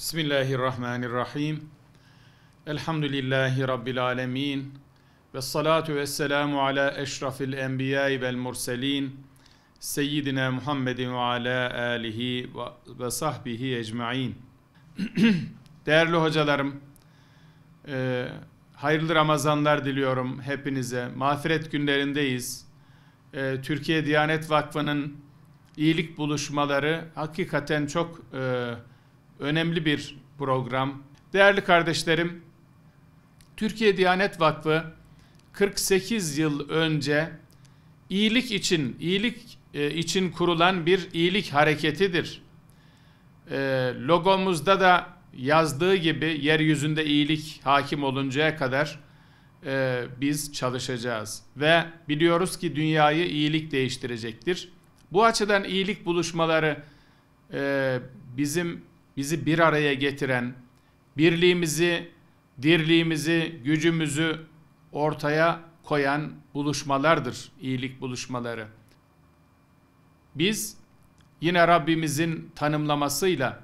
Bismillahirrahmanirrahim. Elhamdülillahi Rabbil alemin. Ve salatu ve selamu ala eşrafil enbiyai vel murselin. Seyyidina Muhammedin ve ala alihi ve sahbihi ecmain. Değerli hocalarım, e, hayırlı Ramazanlar diliyorum hepinize. Mağfiret günlerindeyiz. E, Türkiye Diyanet Vakfı'nın iyilik buluşmaları hakikaten çok önemli önemli bir program. Değerli kardeşlerim, Türkiye Diyanet Vakfı 48 yıl önce iyilik için, iyilik e, için kurulan bir iyilik hareketidir. E, logomuzda da yazdığı gibi yeryüzünde iyilik hakim oluncaya kadar e, biz çalışacağız. Ve biliyoruz ki dünyayı iyilik değiştirecektir. Bu açıdan iyilik buluşmaları bizim bizi bir araya getiren, birliğimizi, dirliğimizi, gücümüzü ortaya koyan buluşmalardır iyilik buluşmaları. Biz yine Rabbimizin tanımlamasıyla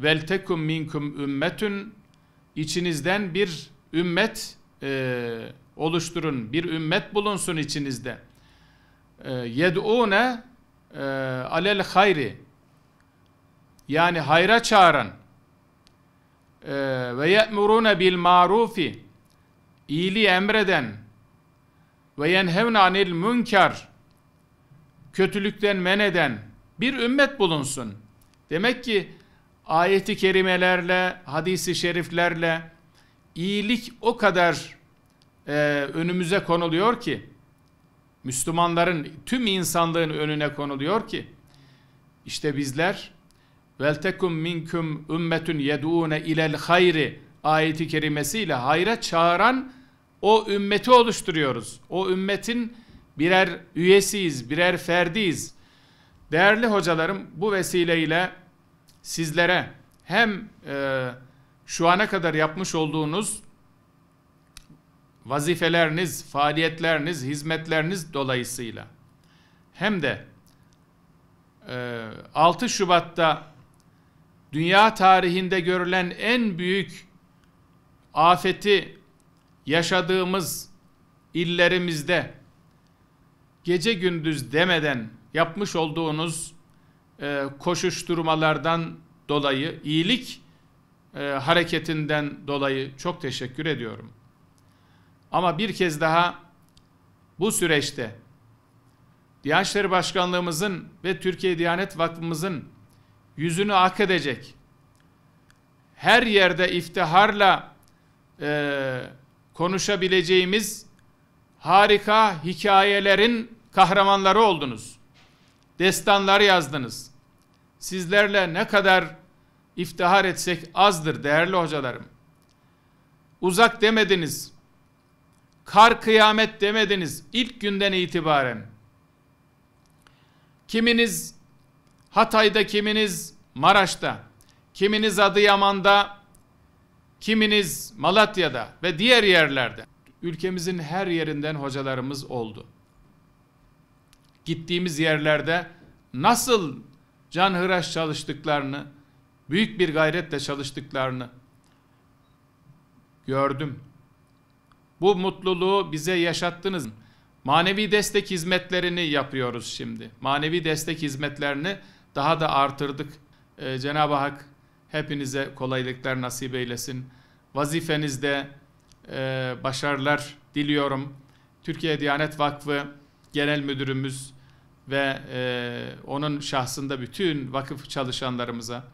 veltekum minkum ümmetün içinizden bir ümmet e, oluşturun, bir ümmet bulunsun içinizde. E, yed'une e, alel hayri yani hayra çağıran e, ve ye'murune bil marufi iyiliği emreden ve yenhevne anil münker kötülükten men eden bir ümmet bulunsun. Demek ki ayeti kerimelerle, hadisi şeriflerle iyilik o kadar e, önümüze konuluyor ki Müslümanların tüm insanlığın önüne konuluyor ki işte bizler veltekum minkum ümmetün yedûne ilel hayri ayeti kerimesiyle hayra çağıran o ümmeti oluşturuyoruz. O ümmetin birer üyesiyiz, birer ferdiyiz. Değerli hocalarım bu vesileyle sizlere hem e, şu ana kadar yapmış olduğunuz vazifeleriniz, faaliyetleriniz, hizmetleriniz dolayısıyla hem de 6 e, Şubat'ta dünya tarihinde görülen en büyük afeti yaşadığımız illerimizde gece gündüz demeden yapmış olduğunuz e, koşuşturmalardan dolayı, iyilik e, hareketinden dolayı çok teşekkür ediyorum. Ama bir kez daha bu süreçte Diyanet İşleri Başkanlığımızın ve Türkiye Diyanet Vakfımızın yüzünü ak edecek, her yerde iftiharla e, konuşabileceğimiz harika hikayelerin kahramanları oldunuz. Destanlar yazdınız. Sizlerle ne kadar iftihar etsek azdır değerli hocalarım. Uzak demediniz. Kar kıyamet demediniz ilk günden itibaren. Kiminiz Hatay'da kiminiz Maraş'ta, kiminiz Adıyaman'da, kiminiz Malatya'da ve diğer yerlerde. Ülkemizin her yerinden hocalarımız oldu. Gittiğimiz yerlerde nasıl canhıraş çalıştıklarını, büyük bir gayretle çalıştıklarını gördüm. Bu mutluluğu bize yaşattınız. Manevi destek hizmetlerini yapıyoruz şimdi. Manevi destek hizmetlerini daha da artırdık. Ee, Cenab-ı Hak hepinize kolaylıklar nasip eylesin. Vazifenizde e, başarılar diliyorum. Türkiye Diyanet Vakfı Genel Müdürümüz ve e, onun şahsında bütün vakıf çalışanlarımıza,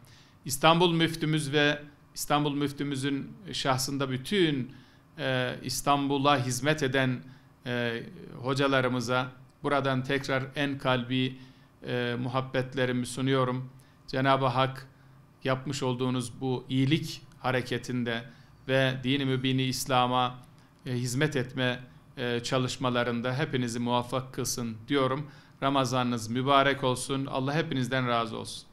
İstanbul Müftümüz ve İstanbul Müftümüzün şahsında bütün e, İstanbul'a hizmet eden e, hocalarımıza buradan tekrar en kalbi e, muhabbetlerimi sunuyorum. Cenab-ı Hak yapmış olduğunuz bu iyilik hareketinde ve dini mübini İslam'a e, hizmet etme e, çalışmalarında hepinizi muvaffak kılsın diyorum. Ramazanınız mübarek olsun. Allah hepinizden razı olsun.